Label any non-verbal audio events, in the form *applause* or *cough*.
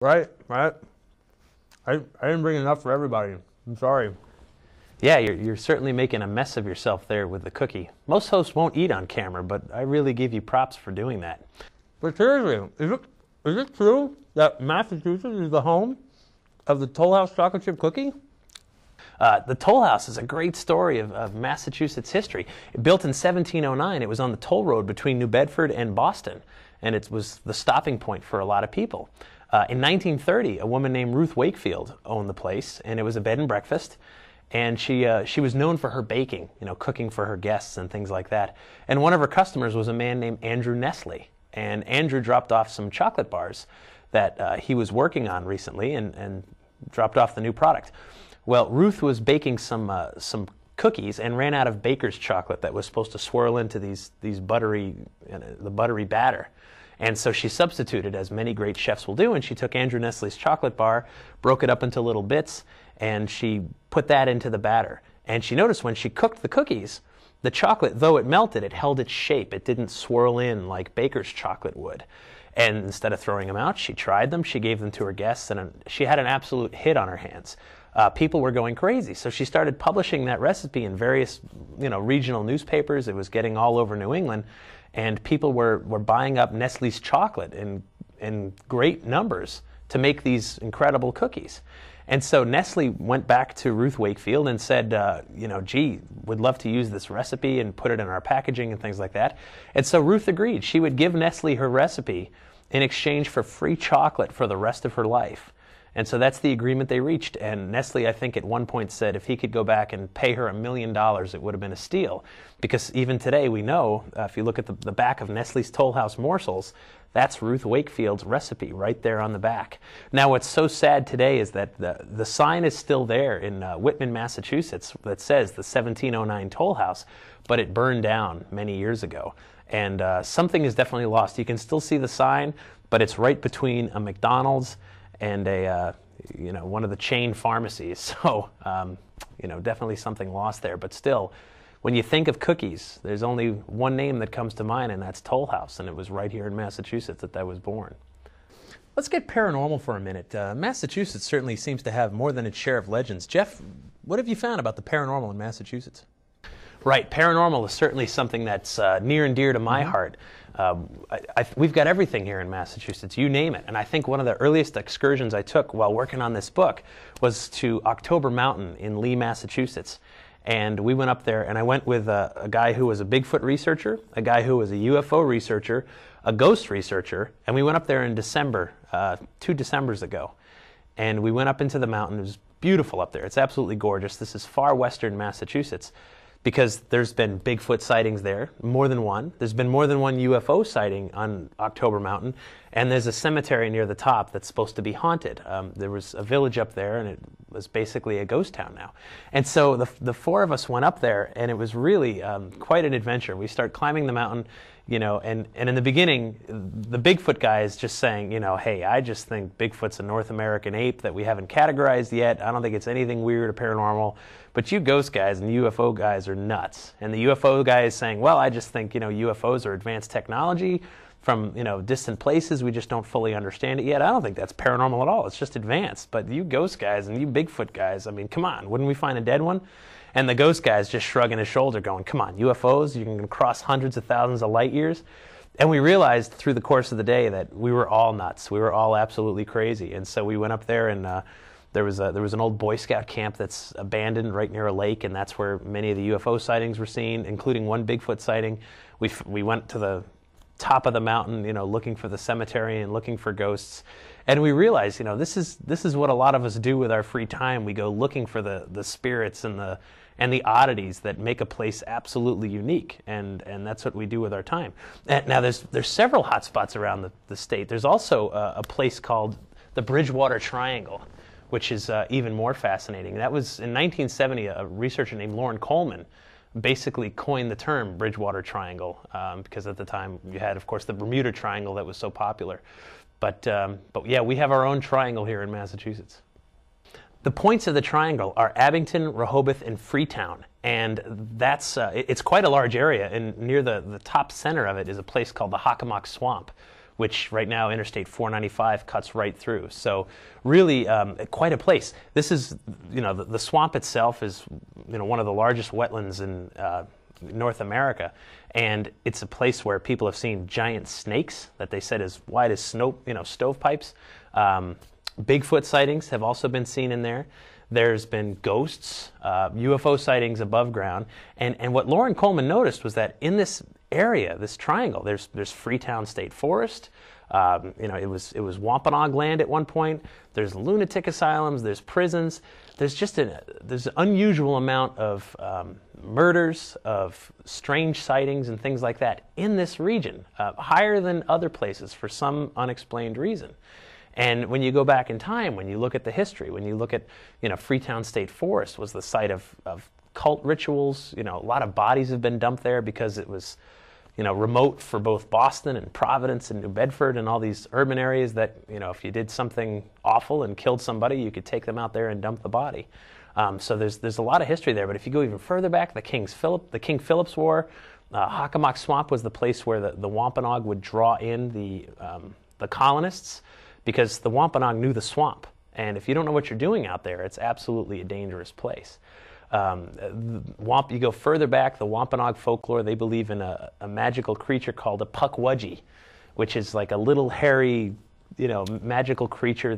Right, right. I, I didn't bring enough for everybody. I'm sorry. Yeah, you're, you're certainly making a mess of yourself there with the cookie. Most hosts won't eat on camera, but I really give you props for doing that. But seriously, is it, is it true that Massachusetts is the home of the Toll House chocolate chip cookie? Uh, the Toll House is a great story of, of, Massachusetts history. Built in 1709, it was on the toll road between New Bedford and Boston, and it was the stopping point for a lot of people. Uh, in 1930, a woman named Ruth Wakefield owned the place, and it was a bed and breakfast. And she, uh, she was known for her baking, you know, cooking for her guests and things like that. And one of her customers was a man named Andrew Nestle. And Andrew dropped off some chocolate bars that uh, he was working on recently and, and dropped off the new product. Well, Ruth was baking some, uh, some cookies and ran out of baker's chocolate that was supposed to swirl into these, these buttery, you uh, know, the buttery batter. And so she substituted, as many great chefs will do, and she took Andrew Nestle's chocolate bar, broke it up into little bits, and she put that into the batter. And she noticed when she cooked the cookies, the chocolate, though it melted, it held its shape. It didn't swirl in like baker's chocolate would. And instead of throwing them out, she tried them, she gave them to her guests, and um, she had an absolute hit on her hands. Uh, people were going crazy. So she started publishing that recipe in various, you know, regional newspapers. It was getting all over New England and people were, were buying up Nestle's chocolate in, in great numbers to make these incredible cookies. And so Nestle went back to Ruth Wakefield and said, uh, you know, gee, would love to use this recipe and put it in our packaging and things like that. And so Ruth agreed. She would give Nestle her recipe in exchange for free chocolate for the rest of her life. And so that's the agreement they reached. And Nestle, I think, at one point said if he could go back and pay her a million dollars, it would have been a steal. Because even today, we know, uh, if you look at the, the back of Nestle's Toll House morsels, that's Ruth Wakefield's recipe right there on the back. Now, what's so sad today is that the, the sign is still there in uh, Whitman, Massachusetts, that says the 1709 Toll House, but it burned down many years ago. And uh, something is definitely lost. You can still see the sign, but it's right between a McDonald's and a uh, you know one of the chain pharmacies. *laughs* So um, you know definitely something lost there. But still, when you think of cookies, there's only one name that comes to mind, and that's Toll House, and it was right here in Massachusetts that that was born. Let's get paranormal for a minute. Uh, Massachusetts certainly seems to have more than its share of legends. Jeff, what have you found about the paranormal in Massachusetts? Right, paranormal is certainly something that's uh, near and dear to my mm-hmm. heart. Um, I, I, we've got everything here in Massachusetts, you name it. And I think one of the earliest excursions I took while working on this book was to October Mountain in Lee, Massachusetts. And we went up there, and I went with a, a guy who was a Bigfoot researcher, a guy who was a UFO researcher, a ghost researcher, and we went up there in December, uh, two Decembers ago. And we went up into the mountain. It was beautiful up there. It's absolutely gorgeous. This is far western Massachusetts because there's been Bigfoot sightings there, more than one. There's been more than one UFO sighting on October Mountain. And there's a cemetery near the top that's supposed to be haunted. Um, there was a village up there, and it was basically a ghost town now. And so the, the four of us went up there, and it was really um, quite an adventure. We start climbing the mountain, you know, and, and in the beginning, the Bigfoot guy is just saying, you know, hey, I just think Bigfoot's a North American ape that we haven't categorized yet. I don't think it's anything weird or paranormal. But you ghost guys and UFO guys are nuts. And the UFO guy is saying, well, I just think, you know, UFOs are advanced technology from you know distant places. We just don't fully understand it yet. I don't think that's paranormal at all. It's just advanced. But you ghost guys and you Bigfoot guys, I mean, come on, wouldn't we find a dead one? And the ghost guy's just shrugging his shoulder, going, "Come on, UFOs. You can cross hundreds of thousands of light years." And we realized through the course of the day that we were all nuts. We were all absolutely crazy. And so we went up there and. Uh, there was a, there was an old Boy Scout camp that's abandoned right near a lake, and that's where many of the UFO sightings were seen, including one Bigfoot sighting. We f- we went to the top of the mountain, you know, looking for the cemetery and looking for ghosts. And we realize, you know, this is this is what a lot of us do with our free time. We go looking for the the spirits and the and the oddities that make a place absolutely unique. And and that's what we do with our time. And now there's there's several hot spots around the, the state. There's also a, a place called the Bridgewater Triangle which is uh, even more fascinating. That was in 1970. A researcher named Lauren Coleman basically coined the term Bridgewater Triangle um, because at the time you had, of course, the Bermuda Triangle that was so popular. But, um, but yeah, we have our own triangle here in Massachusetts. The points of the triangle are Abington, Rehoboth, and Freetown. And that's, uh, it's quite a large area. And near the, the top center of it is a place called the Hockomock Swamp which right now Interstate 495 cuts right through. So really, um, quite a place. This is, you know, the, the swamp itself is you know, one of the largest wetlands in uh, North America, and it's a place where people have seen giant snakes that they said as wide as snow, you know, stovepipes. Um, Bigfoot sightings have also been seen in there. There's been ghosts, uh, UFO sightings above ground, and and what Lauren Coleman noticed was that in this area, this triangle, there's there's Freetown State Forest. Um, you know, it was it was Wampanoag land at one point. There's lunatic asylums. There's prisons. There's just an there's an unusual amount of um, murders, of strange sightings, and things like that in this region, uh, higher than other places for some unexplained reason. And when you go back in time, when you look at the history, when you look at you know Freetown State Forest was the site of, of cult rituals. You know, a lot of bodies have been dumped there because it was you know, remote for both Boston and Providence and New Bedford and all these urban areas that, you know, if you did something awful and killed somebody, you could take them out there and dump the body. Um, so there's, there's a lot of history there. But if you go even further back, the King's Philip, the King Philip's War, uh, Swamp was the place where the, the Wampanoag would draw in the, um, the colonists because the Wampanoag knew the swamp. And if you don't know what you're doing out there, it's absolutely a dangerous place. Um, Wamp, you go further back, the Wampanoag folklore, they believe in a, a magical creature called a puckwudgie, which is like a little hairy, you know, magical creature.